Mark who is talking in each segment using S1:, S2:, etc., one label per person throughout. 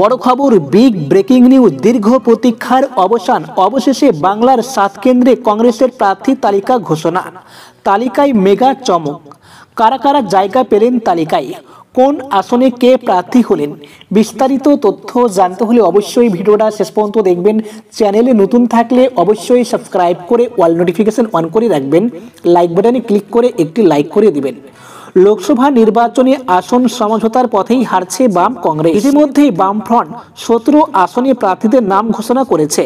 S1: বড় খবর big breaking news দীর্ঘ প্রতীক্ষার অবসান অবশেষে বাংলার সাত কেন্দ্রে কংগ্রেসের প্রার্থী তালিকা ঘোষণা তালিকায় মেগা চমক কারা কারা জায়গা পেলেন তালিকায় কোন আসনে কে প্রার্থী হলেন বিস্তারিত তথ্য জানতে হলে অবশ্যই ভিডিওটা শেষ পর্যন্ত দেখবেন চ্যানেলে নতুন থাকলে অবশ্যই সাবস্ক্রাইব করে অল নোটিফিকেশান অন করে রাখবেন লাইক বাটনে ক্লিক করে একটি লাইক করে দেবেন লোকসভা নির্বাচনে আসন সমঝোতার পথেই হারছে বাম কংগ্রেস ইতিমধ্যেই বামফ্রন্ট সতেরো আসনে প্রার্থীদের নাম ঘোষণা করেছে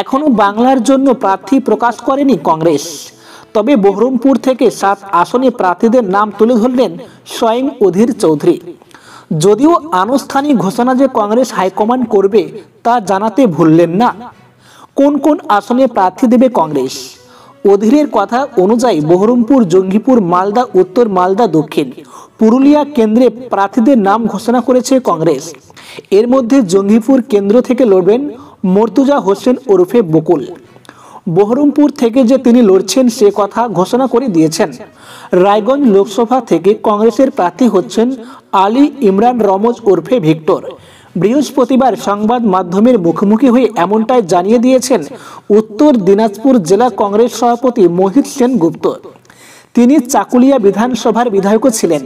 S1: এখনও বাংলার জন্য প্রার্থী প্রকাশ করেনি কংগ্রেস তবে বহরমপুর থেকে সাত আসনে প্রার্থীদের নাম তুলে ধরলেন স্বয়ং অধীর চৌধুরী যদিও আনুষ্ঠানিক ঘোষণা যে কংগ্রেস হাইকমান্ড করবে তা জানাতে ভুললেন না কোন কোন আসনে প্রার্থী দেবে কংগ্রেস অধীরের কথা অনুযায়ী বহরমপুর জঙ্গিপুর মালদা উত্তর মালদা দক্ষিণ পুরুলিয়া কেন্দ্রে প্রার্থীদের নাম ঘোষণা করেছে কংগ্রেস এর মধ্যে জঙ্গিপুর কেন্দ্র থেকে লড়বেন মর্তুজা হোসেন ওরফে বকুল বহরমপুর থেকে যে তিনি লড়ছেন সে কথা ঘোষণা করে দিয়েছেন রায়গঞ্জ লোকসভা থেকে কংগ্রেসের প্রার্থী হচ্ছেন আলী ইমরান রমজ ওরফে ভিক্টর বৃহস্পতিবার সংবাদ মাধ্যমের মুখোমুখি হয়ে এমনটাই জানিয়ে দিয়েছেন উত্তর দিনাজপুর জেলা কংগ্রেস সভাপতি মোহিত সেনগুপ্ত তিনি চাকুলিয়া বিধানসভার বিধায়কও ছিলেন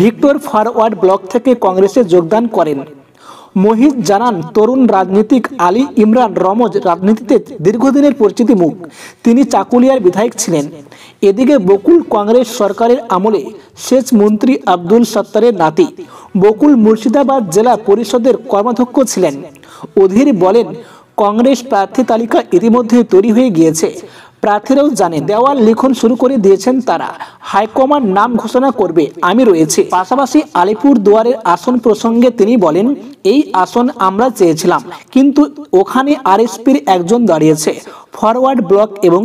S1: ভিক্টর ফরওয়ার্ড ব্লক থেকে কংগ্রেসে যোগদান করেন মহিত জানান তরুণ রাজনীতিক আলী ইমরান রমজ রাজনীতিতে দীর্ঘদিনের পরিচিতি মুখ তিনি চাকুলিয়ার বিধায়ক ছিলেন এদিকে বকুল কংগ্রেস সরকারের আমলে সেচ মন্ত্রী আব্দুল সত্তারের নাতি বকুল মুর্শিদাবাদ জেলা পরিষদের কর্মাধ্যক্ষ ছিলেন অধীর বলেন কংগ্রেস প্রার্থী তালিকা ইতিমধ্যে তৈরি হয়ে গিয়েছে প্রার্থীরাও জানে দেওয়াল লিখন শুরু করে দিয়েছেন তারা হাইকমান নাম ঘোষণা করবে আমি রয়েছে পাশাপাশি আলিপুর দুয়ারের আসন প্রসঙ্গে তিনি বলেন এই আসন আমরা চেয়েছিলাম কিন্তু ওখানে আর একজন দাঁড়িয়েছে ফরওয়ার্ড ব্লক এবং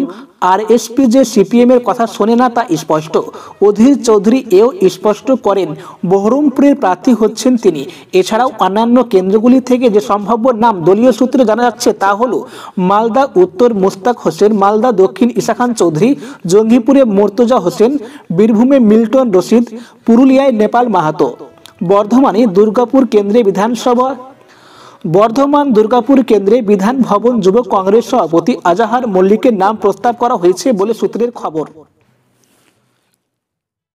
S1: আরএসপি যে সিপিএমের কথা শোনে না তা স্পষ্ট অধীর চৌধুরী এও স্পষ্ট করেন বহরমপুরের প্রার্থী হচ্ছেন তিনি এছাড়াও অন্যান্য কেন্দ্রগুলি থেকে যে সম্ভাব্য নাম দলীয় সূত্রে জানা যাচ্ছে তা হল মালদা উত্তর মোস্তাক হোসেন মালদা দক্ষিণ খান চৌধুরী জঙ্গিপুরে মোর্তজা হোসেন বীরভূমে মিল্টন রশিদ পুরুলিয়ায় নেপাল মাহাতো বর্ধমানে দুর্গাপুর কেন্দ্রে বিধানসভা বর্ধমান দুর্গাপুর কেন্দ্রে বিধান ভবন যুব কংগ্রেস সভাপতি আজাহার মল্লিকের নাম প্রস্তাব করা হয়েছে বলে সূত্রের খবর